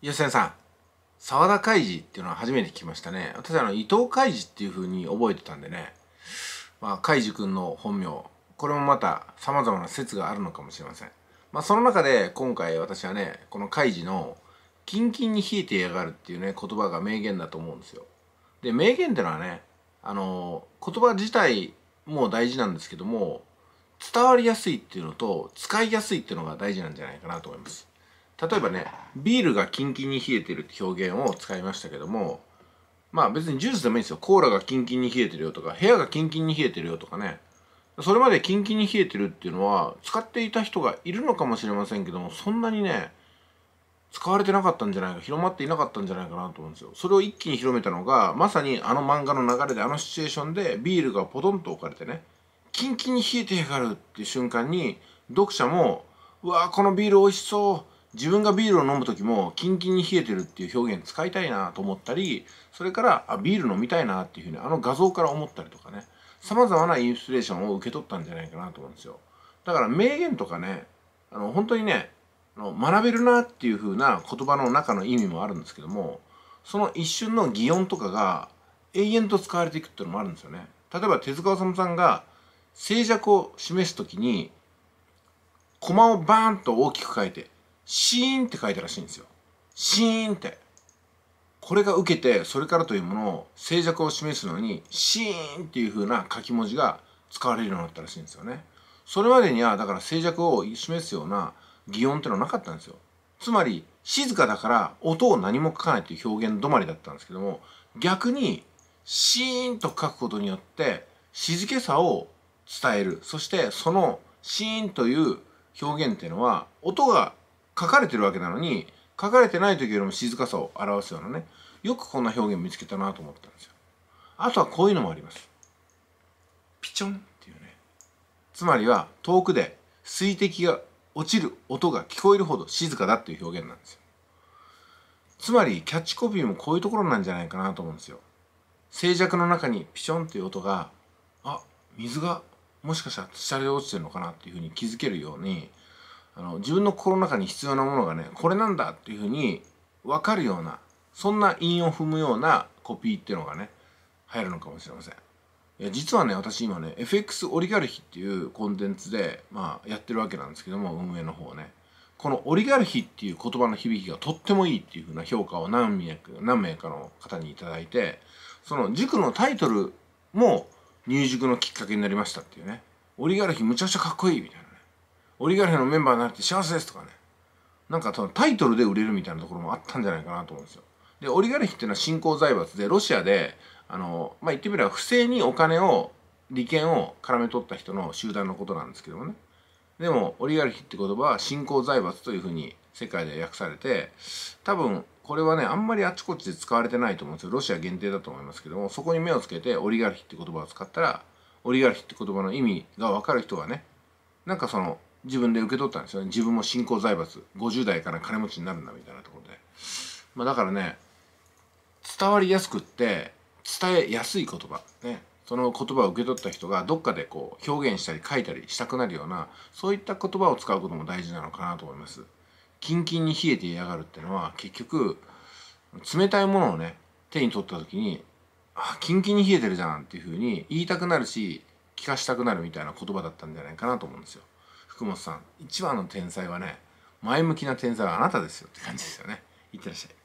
吉田さん沢田海二っていうのは初めて聞きましたね私あの伊藤海二っていうふうに覚えてたんでねまあ海二君の本名これもまた様々な説があるのかもしれませんまあその中で今回私はねこの海二の「キンキンに冷えてやがる」っていうね言葉が名言だと思うんですよで名言ってのはねあの言葉自体も大事なんですけども伝わりやすいっていうのと使いやすいっていうのが大事なんじゃないかなと思います例えばねビールがキンキンに冷えてるって表現を使いましたけどもまあ別にジュースでもいいんですよコーラがキンキンに冷えてるよとか部屋がキンキンに冷えてるよとかねそれまでキンキンに冷えてるっていうのは使っていた人がいるのかもしれませんけどもそんなにね使われてなかったんじゃないか広まっていなかったんじゃないかなと思うんですよそれを一気に広めたのがまさにあの漫画の流れであのシチュエーションでビールがポトンと置かれてねキンキンに冷えてやがるっていう瞬間に読者もうわーこのビール美味しそう自分がビールを飲む時もキンキンに冷えてるっていう表現使いたいなと思ったりそれからあビール飲みたいなっていうふうにあの画像から思ったりとかねさまざまなインスピレーションを受け取ったんじゃないかなと思うんですよだから名言とかねあの本当にね学べるなっていうふうな言葉の中の意味もあるんですけどもその一瞬の擬音とかが永遠と使われていくっていうのもあるんですよね例えば手塚治虫さんが静寂を示す時に駒をバーンと大きく書いてシーンって書いたらしいんですよ。シーンって。これが受けて、それからというものを静寂を示すのに、シーンっていう風な書き文字が使われるようになったらしいんですよね。それまでには、だから静寂を示すような擬音ってのはなかったんですよ。つまり、静かだから音を何も書かないという表現止まりだったんですけども、逆に、シーンと書くことによって、静けさを伝える。そして、そのシーンという表現っていうのは、音が書かれてるわけなのに書かれてない時よりも静かさを表すようなねよくこんな表現見つけたなと思ったんですよあとはこういうのもありますピチョンっていうねつまりは遠くで水滴が落ちる音が聞こえるほど静かだっていう表現なんですよつまりキャッチコピーもこういうところなんじゃないかなと思うんですよ静寂の中にピチョンっていう音があ水がもしかしたら下で落ちてるのかなっていうふうに気づけるようにあの自分の心の中に必要なものがねこれなんだっていうふうに分かるようなそんな韻を踏むようなコピーっていうのがね入るのかもしれません。いや実はね私今ね FX オリガルヒっていうコンテンツで、まあ、やってるわけなんですけども運営の方ねこのオリガルヒっていう言葉の響きがとってもいいっていうふうな評価を何名何名かの方に頂いてその塾のタイトルも入塾のきっかけになりましたっていうねオリガルヒむちゃくちゃかっこいいみたいなオリガルヒのメンバーになって幸せですとかね。なんかそのタイトルで売れるみたいなところもあったんじゃないかなと思うんですよ。で、オリガルヒっていうのは新興財閥で、ロシアで、あの、まあ、言ってみれば不正にお金を、利権を絡め取った人の集団のことなんですけどもね。でも、オリガルヒって言葉は新興財閥というふうに世界で訳されて、多分、これはね、あんまりあちこちで使われてないと思うんですよ。ロシア限定だと思いますけども、そこに目をつけてオリガルヒって言葉を使ったら、オリガルヒって言葉の意味がわかる人はね、なんかその、自分で受け取ったんですよね自分も新興財閥50代から金持ちになるんだみたいなところで、まあ、だからね伝わりやすくって伝えやすい言葉ねその言葉を受け取った人がどっかでこう表現したり書いたりしたくなるようなそういった言葉を使うことも大事なのかなと思います。キンキンに冷えて嫌がるってのは結局冷たいものをね手に取った時に「あキンキンに冷えてるじゃん」っていうふうに言いたくなるし聞かしたくなるみたいな言葉だったんじゃないかなと思うんですよ。福本さん一番の天才はね前向きな天才はあなたですよって感じですよねいってらっしゃい